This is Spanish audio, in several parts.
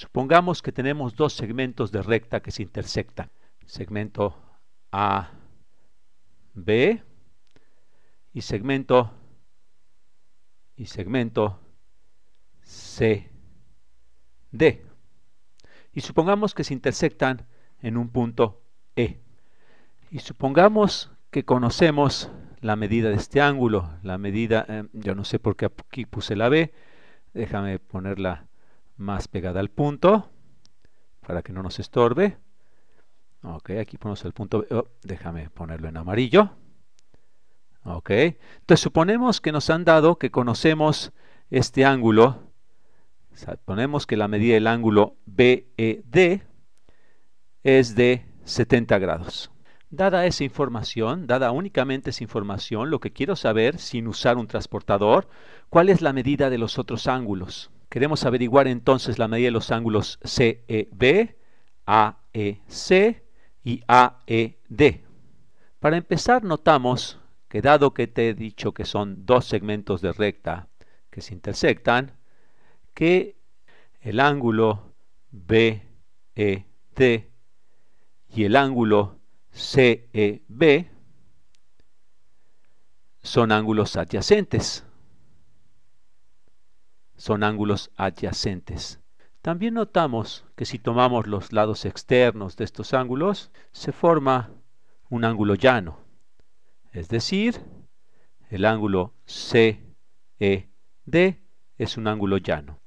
Supongamos que tenemos dos segmentos de recta que se intersectan. Segmento AB y segmento y segmento C, D. Y supongamos que se intersectan en un punto E. Y supongamos que conocemos la medida de este ángulo, la medida, eh, yo no sé por qué aquí puse la B, déjame ponerla más pegada al punto para que no nos estorbe. Ok, aquí ponemos el punto, oh, déjame ponerlo en amarillo. Ok, entonces suponemos que nos han dado que conocemos este ángulo. suponemos que la medida del ángulo BED es de 70 grados. Dada esa información, dada únicamente esa información, lo que quiero saber, sin usar un transportador, cuál es la medida de los otros ángulos. Queremos averiguar entonces la medida de los ángulos CEB, AEC y AED. Para empezar, notamos que dado que te he dicho que son dos segmentos de recta que se intersectan, que el ángulo BED y el ángulo CEB son ángulos adyacentes son ángulos adyacentes. También notamos que si tomamos los lados externos de estos ángulos, se forma un ángulo llano, es decir, el ángulo CED es un ángulo llano.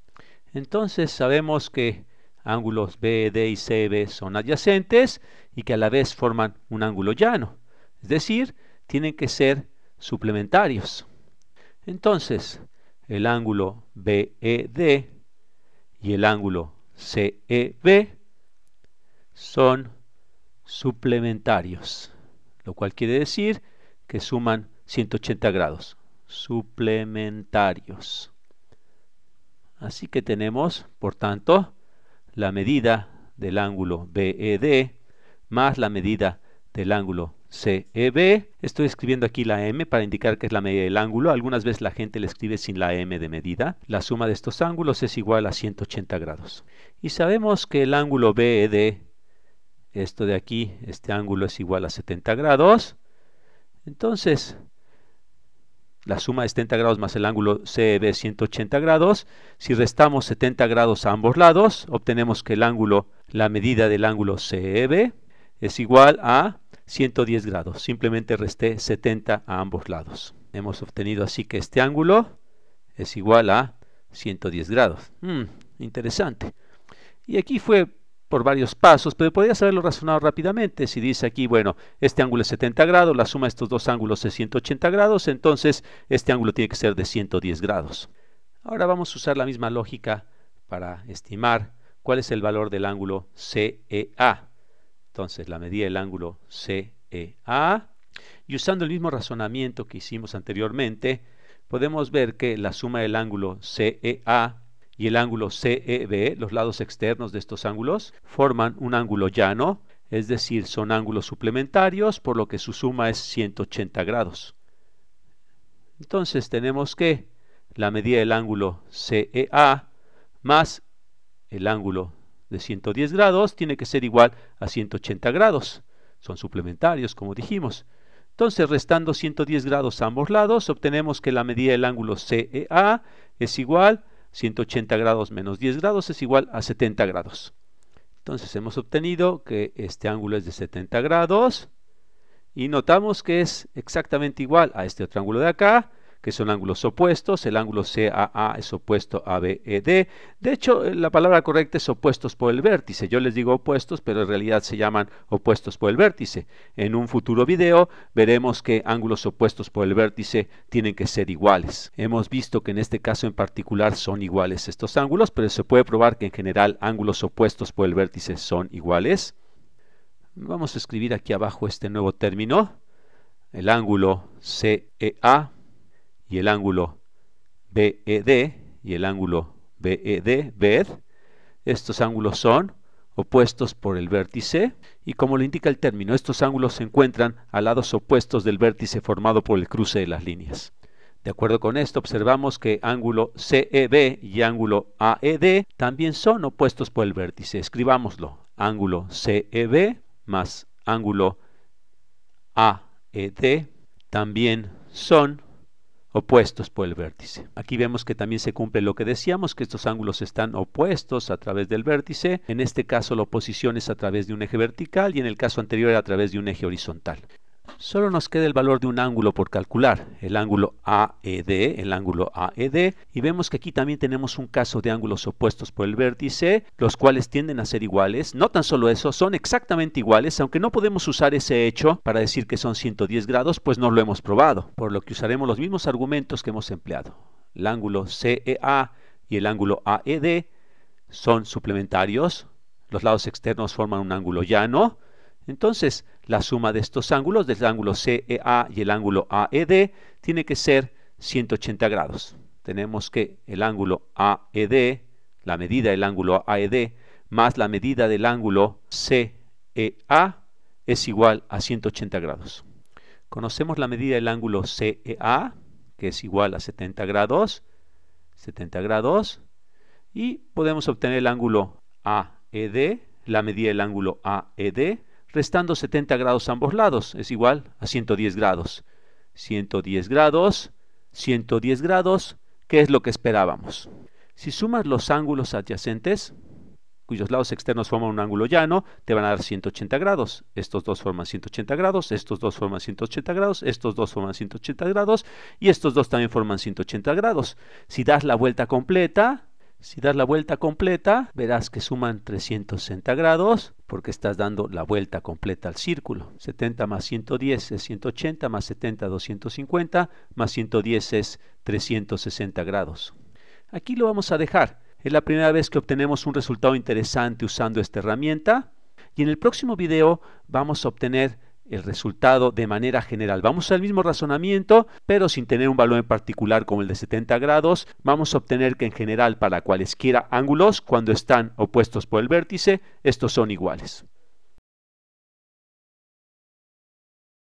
Entonces sabemos que ángulos BED y CB son adyacentes y que a la vez forman un ángulo llano, es decir, tienen que ser suplementarios. Entonces, el ángulo BED y el ángulo CEB son suplementarios, lo cual quiere decir que suman 180 grados, suplementarios. Así que tenemos, por tanto, la medida del ángulo BED más la medida del ángulo CEB. Estoy escribiendo aquí la M para indicar que es la medida del ángulo. Algunas veces la gente le escribe sin la M de medida. La suma de estos ángulos es igual a 180 grados. Y sabemos que el ángulo BED, esto de aquí, este ángulo es igual a 70 grados. Entonces, la suma de 70 grados más el ángulo CEB es 180 grados. Si restamos 70 grados a ambos lados, obtenemos que el ángulo, la medida del ángulo CEB es igual a 110 grados. Simplemente resté 70 a ambos lados. Hemos obtenido así que este ángulo es igual a 110 grados. Hmm, interesante. Y aquí fue por varios pasos, pero podrías haberlo razonado rápidamente. Si dice aquí, bueno, este ángulo es 70 grados, la suma de estos dos ángulos es 180 grados, entonces este ángulo tiene que ser de 110 grados. Ahora vamos a usar la misma lógica para estimar cuál es el valor del ángulo CEA. Entonces, la medida del ángulo CEA. Y usando el mismo razonamiento que hicimos anteriormente, podemos ver que la suma del ángulo CEA y el ángulo CEB, los lados externos de estos ángulos, forman un ángulo llano, es decir, son ángulos suplementarios, por lo que su suma es 180 grados. Entonces tenemos que la medida del ángulo CEA más el ángulo de 110 grados tiene que ser igual a 180 grados. Son suplementarios, como dijimos. Entonces, restando 110 grados a ambos lados, obtenemos que la medida del ángulo CEA es igual, 180 grados menos 10 grados es igual a 70 grados. Entonces, hemos obtenido que este ángulo es de 70 grados y notamos que es exactamente igual a este otro ángulo de acá, que son ángulos opuestos. El ángulo CAA es opuesto a BED. De hecho, eh, la palabra correcta es opuestos por el vértice. Yo les digo opuestos, pero en realidad se llaman opuestos por el vértice. En un futuro video veremos que ángulos opuestos por el vértice tienen que ser iguales. Hemos visto que en este caso en particular son iguales estos ángulos, pero se puede probar que en general ángulos opuestos por el vértice son iguales. Vamos a escribir aquí abajo este nuevo término, el ángulo CEA y el ángulo BED y el ángulo BED, e BED, estos ángulos son opuestos por el vértice y como lo indica el término, estos ángulos se encuentran a lados opuestos del vértice formado por el cruce de las líneas. De acuerdo con esto, observamos que ángulo CEB y ángulo AED también son opuestos por el vértice. Escribámoslo. Ángulo CEB más ángulo AED también son opuestos por el vértice. Aquí vemos que también se cumple lo que decíamos, que estos ángulos están opuestos a través del vértice. En este caso la oposición es a través de un eje vertical y en el caso anterior a través de un eje horizontal. Solo nos queda el valor de un ángulo por calcular, el ángulo AED, el ángulo AED, y vemos que aquí también tenemos un caso de ángulos opuestos por el vértice, los cuales tienden a ser iguales. No tan solo eso, son exactamente iguales, aunque no podemos usar ese hecho para decir que son 110 grados, pues no lo hemos probado, por lo que usaremos los mismos argumentos que hemos empleado. El ángulo CEA y el ángulo AED son suplementarios, los lados externos forman un ángulo llano, entonces, la suma de estos ángulos, del ángulo CEA y el ángulo AED, tiene que ser 180 grados. Tenemos que el ángulo AED, la medida del ángulo AED, más la medida del ángulo CEA es igual a 180 grados. Conocemos la medida del ángulo CEA, que es igual a 70 grados, 70 grados, y podemos obtener el ángulo AED, la medida del ángulo AED, restando 70 grados a ambos lados, es igual a 110 grados. 110 grados, 110 grados, ¿Qué es lo que esperábamos. Si sumas los ángulos adyacentes, cuyos lados externos forman un ángulo llano, te van a dar 180 grados. Estos dos forman 180 grados, estos dos forman 180 grados, estos dos forman 180 grados y estos dos también forman 180 grados. Si das la vuelta completa, si das la vuelta completa, verás que suman 360 grados porque estás dando la vuelta completa al círculo. 70 más 110 es 180, más 70 250, más 110 es 360 grados. Aquí lo vamos a dejar. Es la primera vez que obtenemos un resultado interesante usando esta herramienta. Y en el próximo video vamos a obtener el resultado de manera general. Vamos al mismo razonamiento, pero sin tener un valor en particular como el de 70 grados, vamos a obtener que en general para cualesquiera ángulos, cuando están opuestos por el vértice, estos son iguales.